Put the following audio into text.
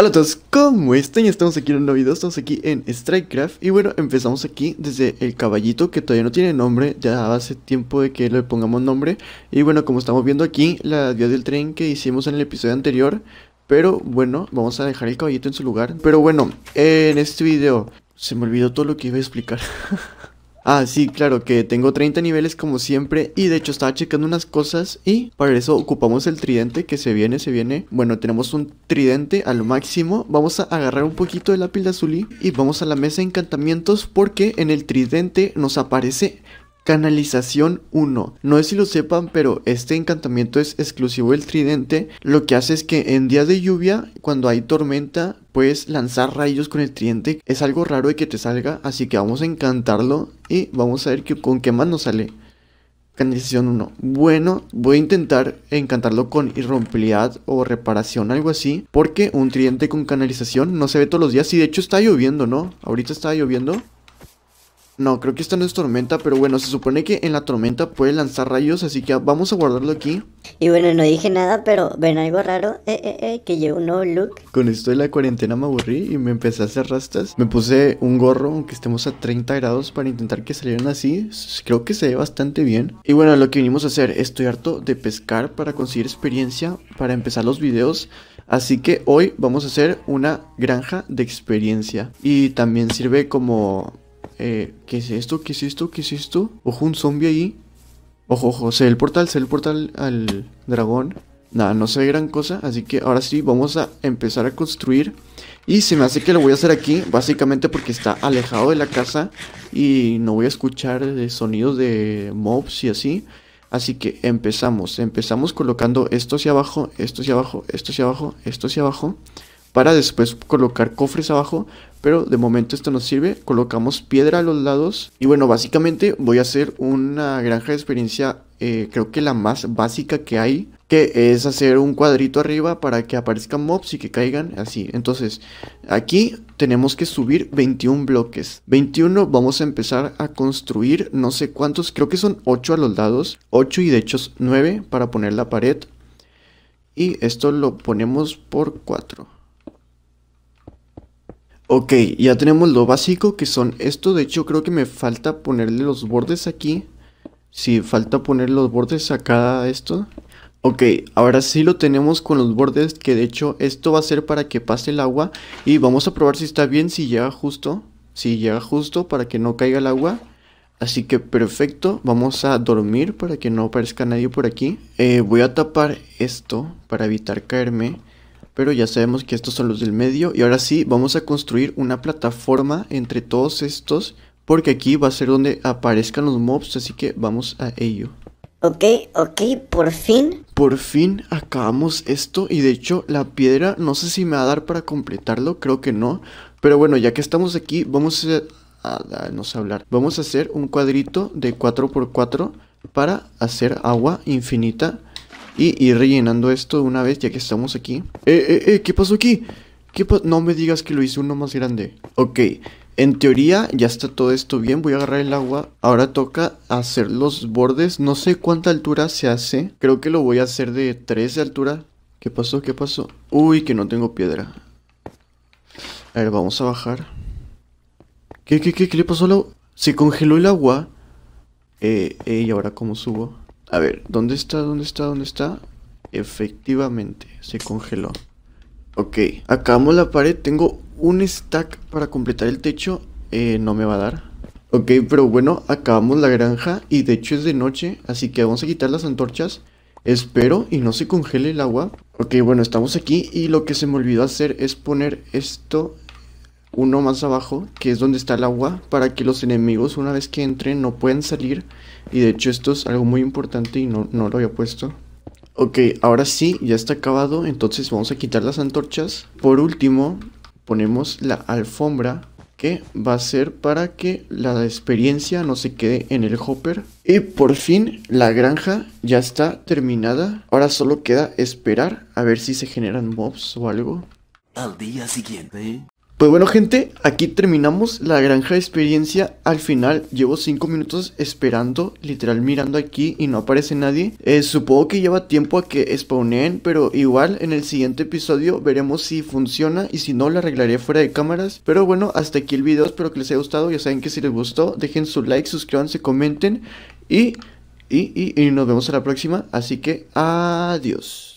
Hola a todos, ¿cómo están? Estamos aquí en un nuevo video, estamos aquí en Strikecraft Y bueno, empezamos aquí desde el caballito que todavía no tiene nombre Ya hace tiempo de que le pongamos nombre Y bueno, como estamos viendo aquí, la vía del tren que hicimos en el episodio anterior Pero bueno, vamos a dejar el caballito en su lugar Pero bueno, en este video se me olvidó todo lo que iba a explicar Ah, sí, claro que tengo 30 niveles como siempre y de hecho estaba checando unas cosas y para eso ocupamos el tridente que se viene, se viene. Bueno, tenemos un tridente al máximo. Vamos a agarrar un poquito de la de azulí y vamos a la mesa de encantamientos porque en el tridente nos aparece Canalización 1. No sé si lo sepan, pero este encantamiento es exclusivo del tridente. Lo que hace es que en días de lluvia, cuando hay tormenta, puedes lanzar rayos con el tridente. Es algo raro de que te salga, así que vamos a encantarlo y vamos a ver con qué más nos sale. Canalización 1. Bueno, voy a intentar encantarlo con irrompibilidad o reparación, algo así. Porque un tridente con canalización no se ve todos los días. Y de hecho está lloviendo, ¿no? Ahorita está lloviendo. No, creo que esta no es tormenta, pero bueno, se supone que en la tormenta puede lanzar rayos, así que vamos a guardarlo aquí. Y bueno, no dije nada, pero ven algo raro, eh, eh, eh, que llevo un nuevo look. Con esto de la cuarentena me aburrí y me empecé a hacer rastas. Me puse un gorro, aunque estemos a 30 grados, para intentar que salieran así. Creo que se ve bastante bien. Y bueno, lo que vinimos a hacer, estoy harto de pescar para conseguir experiencia, para empezar los videos. Así que hoy vamos a hacer una granja de experiencia. Y también sirve como eh, ¿Qué es esto? ¿Qué es esto? ¿Qué es esto? Ojo, un zombie ahí. Ojo, ojo, se el portal, sé el portal al dragón. Nada, no se gran cosa, así que ahora sí vamos a empezar a construir. Y se me hace que lo voy a hacer aquí, básicamente porque está alejado de la casa y no voy a escuchar sonidos de mobs y así. Así que empezamos, empezamos colocando esto abajo, esto hacia abajo, esto hacia abajo, esto hacia abajo. Esto hacia abajo para después colocar cofres abajo, pero de momento esto nos sirve. Colocamos piedra a los lados y bueno, básicamente voy a hacer una granja de experiencia, eh, creo que la más básica que hay, que es hacer un cuadrito arriba para que aparezcan mobs y que caigan así. Entonces, aquí tenemos que subir 21 bloques. 21 vamos a empezar a construir no sé cuántos, creo que son 8 a los lados, 8 y de hecho 9 para poner la pared. Y esto lo ponemos por 4. Ok, ya tenemos lo básico que son esto. De hecho, creo que me falta ponerle los bordes aquí. Si falta poner los bordes acá a esto. Ok, ahora sí lo tenemos con los bordes, que de hecho esto va a ser para que pase el agua. Y vamos a probar si está bien, si llega justo. Si llega justo para que no caiga el agua. Así que perfecto, vamos a dormir para que no aparezca nadie por aquí. Eh, voy a tapar esto para evitar caerme pero ya sabemos que estos son los del medio y ahora sí vamos a construir una plataforma entre todos estos porque aquí va a ser donde aparezcan los mobs, así que vamos a ello. Ok, ok, por fin. Por fin acabamos esto y de hecho la piedra no sé si me va a dar para completarlo, creo que no. Pero bueno, ya que estamos aquí, vamos a, a, a, hablar. Vamos a hacer un cuadrito de 4x4 para hacer agua infinita y ir rellenando esto una vez ya que estamos aquí. Eh, eh, eh, ¿qué pasó aquí? ¿Qué no me digas que lo hice uno más grande. Ok, en teoría ya está todo esto bien, voy a agarrar el agua. Ahora toca hacer los bordes, no sé cuánta altura se hace. Creo que lo voy a hacer de 3 de altura. ¿Qué pasó? ¿Qué pasó? Uy, que no tengo piedra. A ver, vamos a bajar. ¿Qué, qué, qué, qué le pasó al agua? Se congeló el agua. Eh, eh, ¿y ahora cómo subo? A ver, ¿dónde está? ¿Dónde está? ¿Dónde está? Efectivamente, se congeló. Ok, acabamos la pared. Tengo un stack para completar el techo. Eh, no me va a dar. Ok, pero bueno, acabamos la granja y de hecho es de noche, así que vamos a quitar las antorchas. Espero y no se congele el agua. Ok, bueno, estamos aquí y lo que se me olvidó hacer es poner esto uno más abajo, que es donde está el agua, para que los enemigos una vez que entren no puedan salir. Y de hecho esto es algo muy importante y no, lo había puesto. Ok, ahora sí, ya está acabado, entonces vamos a quitar las antorchas. Por último, ponemos la alfombra que va a ser para que la experiencia no se quede en el hopper. Y por fin la granja ya está terminada. Ahora solo queda esperar a ver si se generan mobs o algo. Al día siguiente. Pues bueno gente, aquí terminamos la granja de experiencia. Al final llevo 5 minutos esperando, literal mirando aquí y no aparece nadie. Eh, supongo que lleva tiempo a que spawneen, pero igual en el siguiente episodio veremos si funciona y si no la arreglaré fuera de cámaras. Pero bueno, hasta aquí el video, espero que les haya gustado. Ya saben que si les gustó, dejen su like, suscríbanse, comenten y, y, y nos vemos a la próxima. Así que adiós.